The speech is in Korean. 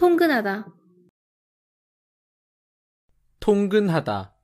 통근하다 통근하다